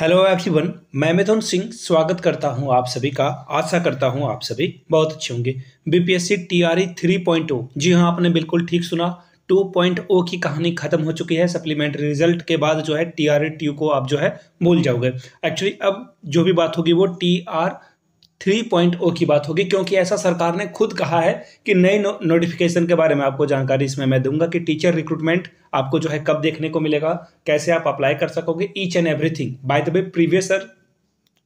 hello everyone मैं मिथुन सिंह स्वागत करता हूं आप सभी का आशा करता हूं आप सभी बहुत अच्छे होंगे बीपीएससी टीआरई 3.0 जी हां आपने बिल्कुल ठीक सुना 2.0 की कहानी खत्म हो चुकी है सप्लीमेंट्री रिजल्ट के बाद जो है टी आर टू को आप जो है भूल जाओगे एक्चुअली अब जो भी बात होगी वो T R three point O की बात होगी क्योंकि ऐसा सरकार ने खुद कहा है कि नई नोटिफिकेशन के बारे में आपको जानकारी इसमें मैं दूंगा कि टीचर रिक्रूटमेंट आपको जो है कब देखने को मिलेगा कैसे आप अप्लाई कर सकोगे each and everything by the way previous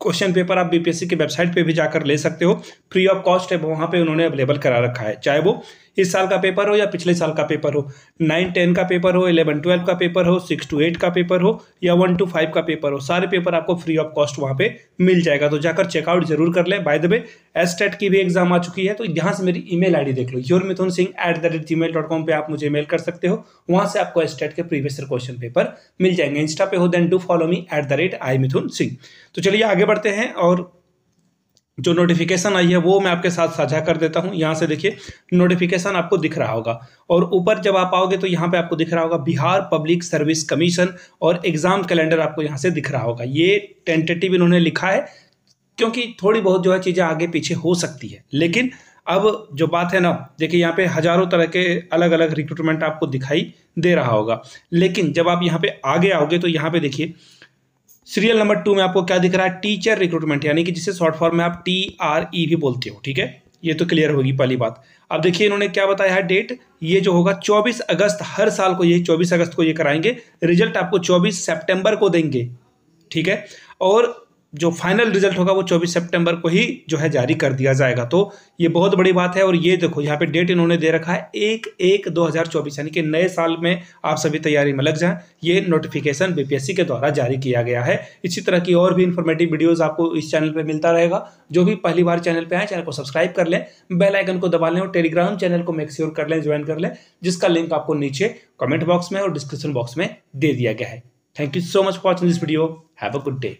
question paper आप बीपीएससी की वेबसाइट पे भी जाकर ले सकते हो फ्री ऑफ कॉस्ट है वहाँ पे उन्होंने अवेलेबल करा रखा है चाहे वो इस साल का पेपर हो या पिछले साल का पेपर हो नाइन टेन का पेपर हो इलेवन ट्वेल्व का पेपर हो सिक्स टू एट का पेपर हो या वन टू फाइव का पेपर हो सारे पेपर आपको फ्री ऑफ कॉस्ट वहाँ पे मिल जाएगा तो जाकर चेकआउट जरूर कर लें बाय द वे एसटेट की भी एग्जाम आ चुकी है तो यहाँ से मेरी ईमेल आईडी देख लो your Mithun Singh at the rate Gmail dot com पर आप मुझे मेल कर सकते हो वहाँ से आपको एस के प्रीवियस क्वेश्चन पेपर मिल जाएंगे इंस्टा पे हो then do follow me at the rate I Mithun Singh तो चलिए आगे बढ़ते हैं और जो नोटिफिकेशन आई है वो मैं आपके साथ साझा कर देता हूँ यहाँ से देखिए नोटिफिकेशन आपको दिख रहा होगा और ऊपर जब आप आओगे तो यहाँ पे आपको दिख रहा होगा बिहार पब्लिक सर्विस कमीशन और एग्ज़ाम कैलेंडर आपको यहाँ से दिख रहा होगा ये टेंटेटिव इन्होंने लिखा है क्योंकि थोड़ी बहुत जो है चीज़ें आगे पीछे हो सकती है लेकिन अब जो बात है ना देखिए यहाँ पे हजारों तरह के अलग अलग रिक्रूटमेंट आपको दिखाई दे रहा होगा लेकिन जब आप यहाँ पे आगे आओगे तो यहाँ पे देखिए सीरियल नंबर टू में आपको क्या दिख रहा है टीचर रिक्रूटमेंट यानी कि जिसे शॉर्ट फॉर्म में आप टी आर ई भी बोलते हो ठीक है ये तो क्लियर होगी पहली बात अब देखिए इन्होंने क्या बताया है डेट ये जो होगा 24 अगस्त हर साल को ये 24 अगस्त को ये कराएंगे रिजल्ट आपको 24 सितंबर को देंगे ठीक है और जो फाइनल रिजल्ट होगा वो 24 सितंबर को ही जो है जारी कर दिया जाएगा तो ये बहुत बड़ी बात है और ये देखो यहाँ पे डेट इन्होंने दे रखा है एक एक 2024 यानी कि नए साल में आप सभी तैयारी में लग जाएं ये नोटिफिकेशन बीपीएससी के द्वारा जारी किया गया है इसी तरह की और भी इन्फॉर्मेटिव वीडियोज़ आपको इस चैनल पर मिलता रहेगा जो भी पहली बार चैनल पर आए चैनल को सब्सक्राइब कर लें बेलाइकन को दबा लें और टेलीग्राम चैनल को मेक्स्योर कर लें ज्वाइन कर लें जिसका लिंक आपको नीचे कॉमेंट बॉक्स में और डिस्क्रिप्शन बॉक्स में दे दिया गया है thank you so much for watching this video have a good day